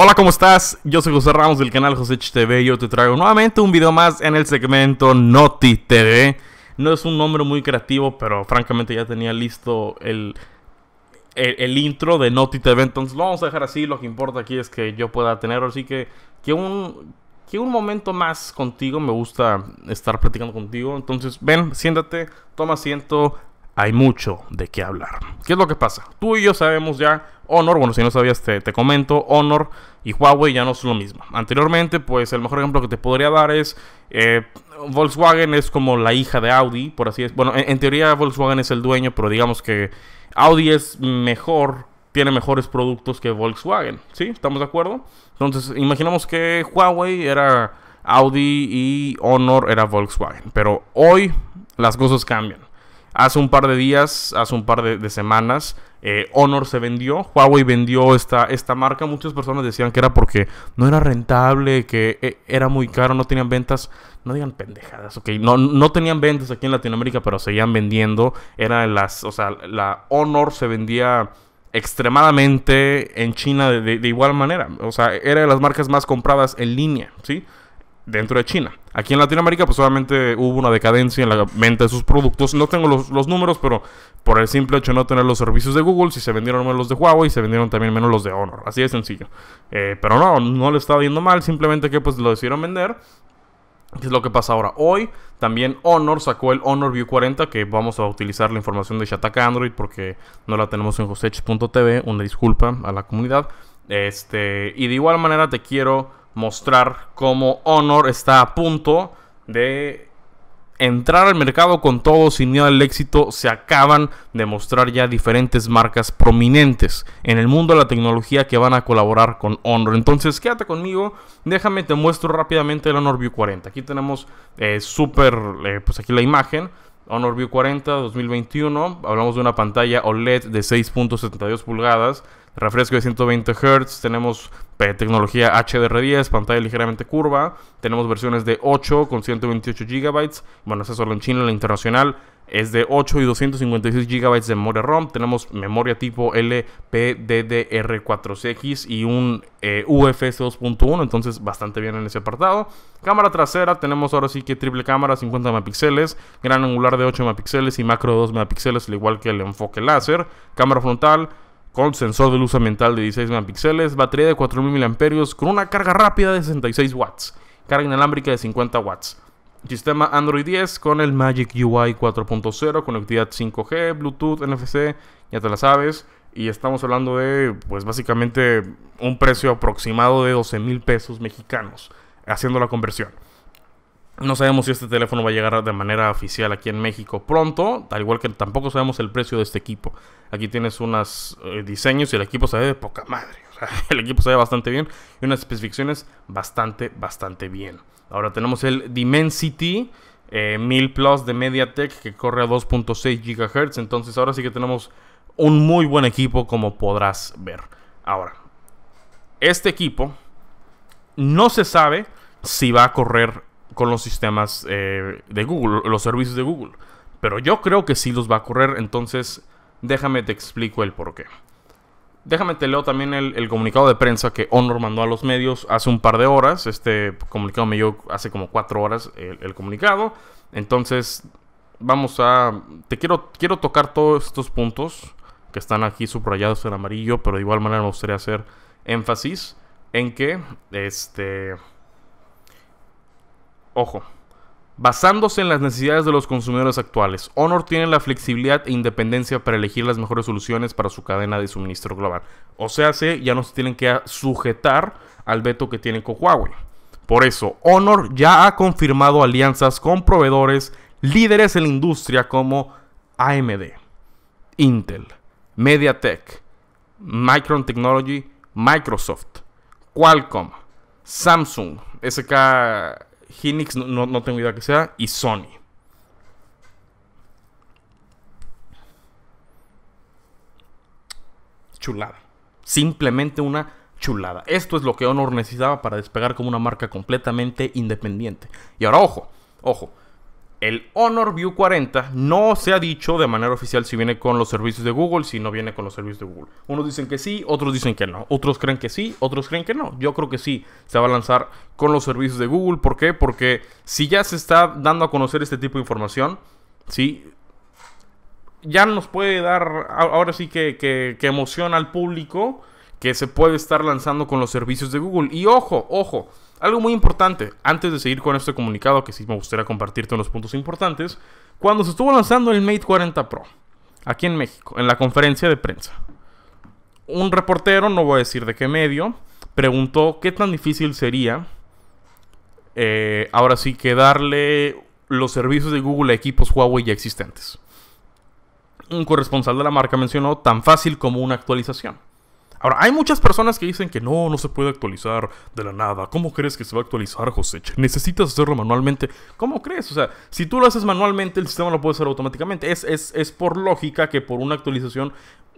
Hola, ¿cómo estás? Yo soy José Ramos del canal José TV yo te traigo nuevamente un video más en el segmento Noti TV. No es un nombre muy creativo, pero francamente ya tenía listo el, el, intro de Noti TV, entonces lo vamos a dejar así. Lo que importa aquí es que yo pueda tenerlo, así que que un, que un momento más contigo. Me gusta estar platicando contigo, entonces ven, siéntate, toma asiento, hay mucho de qué hablar. ¿Qué es lo que pasa? Tú y yo sabemos ya, Honor, bueno, si no sabías te, comento, Honor y Huawei ya no son lo mismo. Anteriormente, pues el mejor ejemplo que te podría dar es, eh, Volkswagen es como la hija de Audi, por así es. Bueno, en teoría Volkswagen es el dueño, pero digamos que Audi es mejor tiene mejores productos que Volkswagen. ¿Sí? ¿Estamos de acuerdo? Entonces, imaginamos que Huawei era Audi y Honor era Volkswagen. Pero hoy las cosas cambian. Hace un par de días, hace un par de, semanas, eh, Honor se vendió, Huawei vendió esta, esta marca. Muchas personas decían que era porque no era rentable, que eh, era muy caro, no tenían ventas. No digan pendejadas, ok. No, no tenían ventas aquí en Latinoamérica, pero seguían vendiendo. Era las, o sea, la Honor se vendía extremadamente en China de, igual manera. O sea, era de las marcas más compradas en línea, ¿sí? sí dentro de China. Aquí en Latinoamérica, pues obviamente hubo una decadencia en la venta de sus productos. No tengo los, números, pero por el simple hecho de no tener los servicios de Google, si se vendieron menos los de Huawei, se vendieron también menos los de Honor. Así de sencillo. Eh, pero no, no le está viendo mal, simplemente que pues lo decidieron vender. ¿Qué es lo que pasa ahora? Hoy también Honor sacó el Honor View 40, que vamos a utilizar la información de Shataka Android porque no la tenemos en josech.tv, una disculpa a la comunidad. Este, y de igual manera te quiero mostrar cómo Honor está a punto de entrar al mercado con todo sin miedo al éxito. Se acaban de mostrar ya diferentes marcas prominentes en el mundo de la tecnología que van a colaborar con Honor. Entonces quédate conmigo, déjame te muestro rápidamente el Honor View 40. Aquí tenemos super, eh, súper, eh, pues aquí la imagen. Honor View 40 2021, hablamos de una pantalla OLED de 6.72 pulgadas, refresco de 120 Hz, tenemos eh, tecnología HDR10, pantalla ligeramente curva, tenemos versiones de 8 con 128 GB, bueno, esa solo en China, la internacional es de 8 y 256 GB de memoria ROM, tenemos memoria tipo LPDDR4X y un eh, UFS 2.1, entonces bastante bien en ese apartado. Cámara trasera, tenemos ahora sí que triple cámara, 50 megapíxeles, gran angular de 8 megapíxeles y macro de 2 megapíxeles, al igual que el enfoque láser. Cámara frontal, con sensor de luz ambiental de 16 megapíxeles, batería de 4000 mAh con una carga rápida de 66 watts, carga inalámbrica de 50 watts. Sistema Android 10 con el Magic UI 4.0, conectividad 5G, Bluetooth, NFC, ya te la sabes. Y estamos hablando de, pues básicamente, un precio aproximado de 12 mil pesos mexicanos, haciendo la conversión. No sabemos si este teléfono va a llegar de manera oficial aquí en México pronto, tal igual que tampoco sabemos el precio de este equipo. Aquí tienes unos eh, diseños y el equipo se ve de poca madre. el equipo se ve bastante bien y unas especificaciones bastante, bastante bien. Ahora tenemos el Dimensity 1000 eh, Plus de MediaTek que corre a 2.6 GHz. Entonces ahora sí que tenemos un muy buen equipo como podrás ver. Ahora, este equipo no se sabe si va a correr con los sistemas eh, de Google, los servicios de Google. Pero yo creo que sí los va a correr, entonces déjame te explico el por qué. Déjame te leo también el, comunicado de prensa que Honor mandó a los medios hace un par de horas. Este comunicado me llegó hace como cuatro horas el, comunicado. Entonces, vamos a... Te quiero, quiero tocar todos estos puntos que están aquí subrayados en amarillo, pero de igual manera me gustaría hacer énfasis en que este Ojo. Basándose en las necesidades de los consumidores actuales, Honor tiene la flexibilidad e independencia para elegir las mejores soluciones para su cadena de suministro global. O sea, ya no se tienen que sujetar al veto que tiene con Huawei. Por eso, Honor ya ha confirmado alianzas con proveedores líderes en la industria como AMD, Intel, MediaTek, Micron Technology, Microsoft, Qualcomm, Samsung, SK Hinix, no, no tengo idea que sea, y Sony. Chulada. Simplemente una chulada. Esto es lo que Honor necesitaba para despegar como una marca completamente independiente. Y ahora, ojo, ojo, el Honor View 40 no se ha dicho de manera oficial si viene con los servicios de Google, si no viene con los servicios de Google. Unos dicen que sí, otros dicen que no. Otros creen que sí, otros creen que no. Yo creo que sí, se va a lanzar con los servicios de Google. ¿Por qué? Porque si ya se está dando a conocer este tipo de información, ¿sí? ya nos puede dar, ahora sí que, que emociona al público que se puede estar lanzando con los servicios de Google. Y ojo, ojo algo muy importante, antes de seguir con este comunicado, que sí me gustaría compartirte unos puntos importantes, cuando se estuvo lanzando el Mate 40 Pro, aquí en México, en la conferencia de prensa, un reportero, no voy a decir de qué medio, preguntó qué tan difícil sería, eh, ahora sí, que darle los servicios de Google a equipos Huawei ya existentes. Un corresponsal de la marca mencionó tan fácil como una actualización. Ahora, hay muchas personas que dicen que no, no se puede actualizar de la nada. ¿Cómo crees que se va a actualizar, José? Necesitas hacerlo manualmente. ¿Cómo crees? O sea, si tú lo haces manualmente, el sistema lo puede hacer automáticamente. Es, es, por lógica que por una actualización,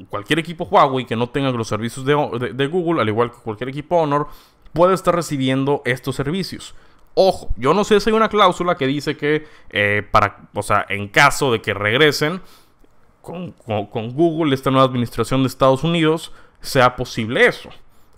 cualquier equipo Huawei que no tenga los servicios de, Google, al igual que cualquier equipo Honor, puede estar recibiendo estos servicios. Ojo, yo no sé si hay una cláusula que dice que eh, para, o sea, en caso de que regresen, con, Google, esta nueva administración de Estados Unidos, sea posible eso.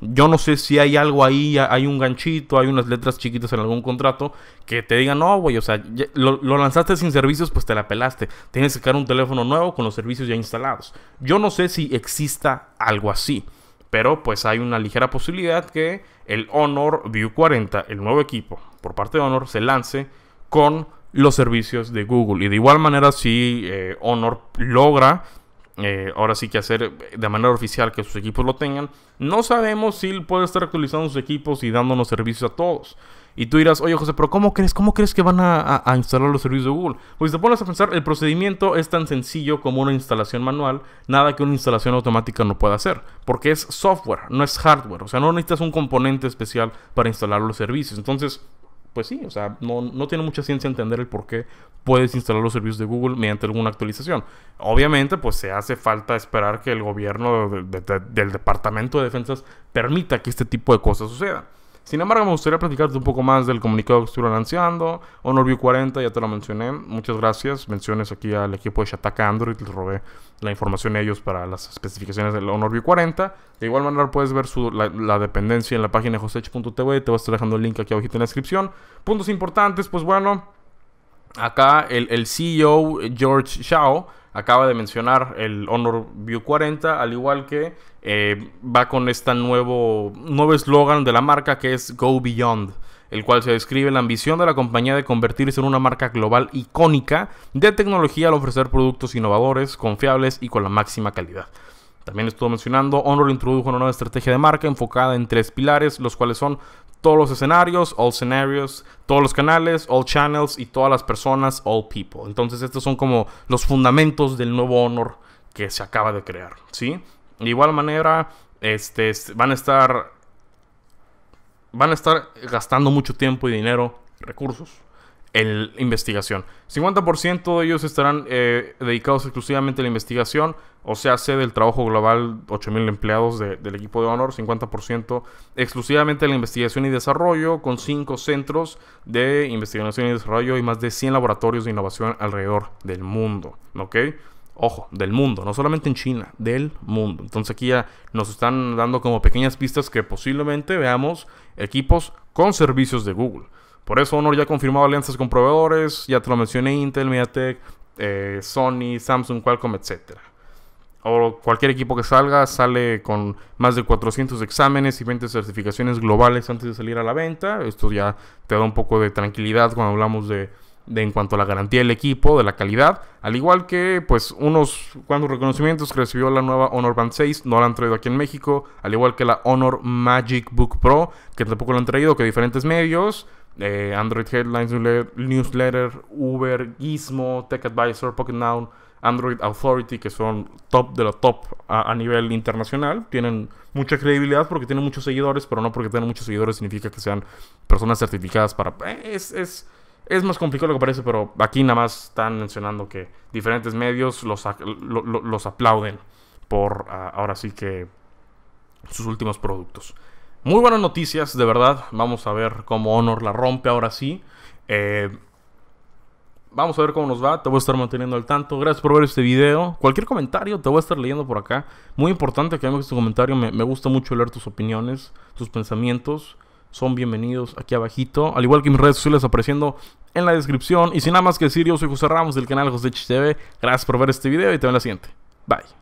Yo no sé si hay algo ahí, hay un ganchito, hay unas letras chiquitas en algún contrato que te digan, no, güey, o sea, lo, lo, lanzaste sin servicios, pues te la pelaste. Tienes que sacar un teléfono nuevo con los servicios ya instalados. Yo no sé si exista algo así, pero pues hay una ligera posibilidad que el Honor View 40, el nuevo equipo por parte de Honor, se lance con los servicios de Google. Y de igual manera, si eh, Honor logra eh, ahora sí que hacer de manera oficial que sus equipos lo tengan, no sabemos si puede estar actualizando sus equipos y dándonos servicios a todos. Y tú dirás, oye José, pero ¿cómo crees, cómo crees que van a, instalar los servicios de Google? Pues te pones a pensar, el procedimiento es tan sencillo como una instalación manual, nada que una instalación automática no pueda hacer, porque es software, no es hardware, o sea, no necesitas un componente especial para instalar los servicios. Entonces, pues sí, o sea, no, tiene mucha ciencia entender el por qué puedes instalar los servicios de Google mediante alguna actualización. Obviamente, pues se hace falta esperar que el gobierno del Departamento de Defensas permita que este tipo de cosas sucedan. Sin embargo, me gustaría platicarte un poco más del comunicado que estuvieron anunciando. View 40, ya te lo mencioné. Muchas gracias. Menciones aquí al equipo de Shataka Android. Les robé la información a ellos para las especificaciones del Honor View 40. De igual manera, puedes ver la, dependencia en la página josech.tv. Te voy a estar dejando el link aquí abajito en la descripción. Puntos importantes, pues bueno. Acá el, CEO George Shao acaba de mencionar el Honor View 40, al igual que eh, va con este nuevo eslogan de la marca que es Go Beyond, el cual se describe la ambición de la compañía de convertirse en una marca global icónica de tecnología al ofrecer productos innovadores, confiables y con la máxima calidad. También estuvo mencionando, Honor introdujo una nueva estrategia de marca enfocada en tres pilares, los cuales son todos los escenarios, all scenarios, todos los canales, all channels y todas las personas, all people. Entonces estos son como los fundamentos del nuevo honor que se acaba de crear, ¿sí? De igual manera, este, van a estar van a estar gastando mucho tiempo y dinero, recursos en investigación. 50% de ellos estarán eh, dedicados exclusivamente a la investigación, o sea, sede del trabajo global, 8.000 empleados del equipo de honor, 50% exclusivamente a la investigación y desarrollo, con 5 centros de investigación y desarrollo y más de 100 laboratorios de innovación alrededor del mundo, ¿ok? Ojo, del mundo, no solamente en China, del mundo. Entonces aquí ya nos están dando como pequeñas pistas que posiblemente veamos equipos con servicios de Google. Por eso Honor ya ha confirmado alianzas con proveedores, ya te lo mencioné, Intel, MediaTek, eh, Sony, Samsung, Qualcomm, etc. O cualquier equipo que salga sale con más de 400 exámenes y 20 certificaciones globales antes de salir a la venta. Esto ya te da un poco de tranquilidad cuando hablamos de, en cuanto a la garantía del equipo, de la calidad. Al igual que pues unos cuantos reconocimientos que recibió la nueva Honor Band 6, no la han traído aquí en México. Al igual que la Honor Magic Book Pro, que tampoco la han traído, que diferentes medios. Eh, Android Headlines Newsletter, Uber, Gizmo, Tech Advisor, Pocket Now, Android Authority, que son top de la top a, nivel internacional. Tienen mucha credibilidad porque tienen muchos seguidores, pero no porque tengan muchos seguidores significa que sean personas certificadas para... Eh, es, más complicado lo que parece, pero aquí nada más están mencionando que diferentes medios los, aplauden por ah, ahora sí que sus últimos productos. Muy buenas noticias, de verdad. Vamos a ver cómo Honor la rompe ahora sí. Eh, vamos a ver cómo nos va. Te voy a estar manteniendo al tanto. Gracias por ver este video. Cualquier comentario te voy a estar leyendo por acá. Muy importante que hagas tu este comentario. Me, gusta mucho leer tus opiniones, tus pensamientos. Son bienvenidos aquí abajito. Al igual que mis redes sociales apareciendo en la descripción. Y sin nada más que decir, yo soy José Ramos del canal José TV. Gracias por ver este video y te veo en la siguiente. Bye.